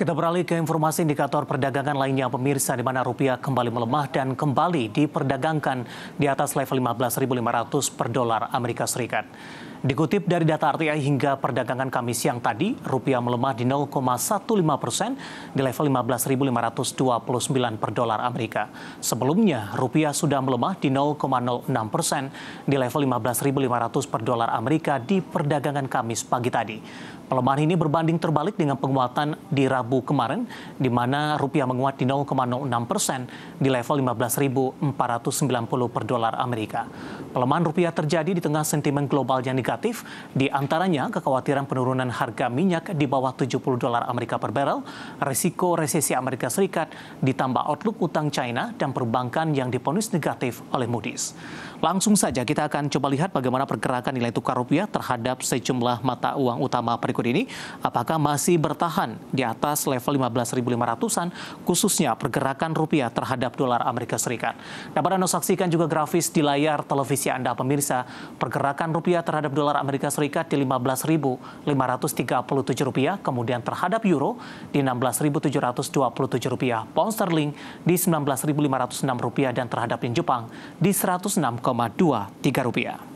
Kita beralih ke informasi indikator perdagangan lainnya pemirsa di mana rupiah kembali melemah dan kembali diperdagangkan di atas level 15.500 per dolar Amerika Serikat. Dikutip dari data RTI hingga perdagangan Kamis siang tadi, rupiah melemah di 0,15 persen di level 15.529 per dolar Amerika. Sebelumnya, rupiah sudah melemah di 0,06 persen di level 15.500 per dolar Amerika di perdagangan Kamis pagi tadi. Pelemahan ini berbanding terbalik dengan penguatan di Rabu Rabu kemarin, di mana rupiah menguat di 0,06 persen di level 15.490 per dolar Amerika. Pelemahan rupiah terjadi di tengah sentimen global yang negatif, di antaranya kekhawatiran penurunan harga minyak di bawah 70 dolar Amerika per barrel, risiko resesi Amerika Serikat, ditambah outlook utang China dan perbankan yang diponis negatif oleh Moody's. Langsung saja kita akan coba lihat bagaimana pergerakan nilai tukar rupiah terhadap sejumlah mata uang utama berikut ini. Apakah masih bertahan di atas level 15.500-an, khususnya pergerakan rupiah terhadap dolar Amerika Serikat. Dapat Anda saksikan juga grafis di layar televisi Indonesia Anda pemirsa, pergerakan rupiah terhadap dolar Amerika Serikat di 15.537 rupiah, kemudian terhadap euro di 16.727 rupiah, pound sterling di 19.506 rupiah, dan terhadap yen Jepang di 106,23 rupiah.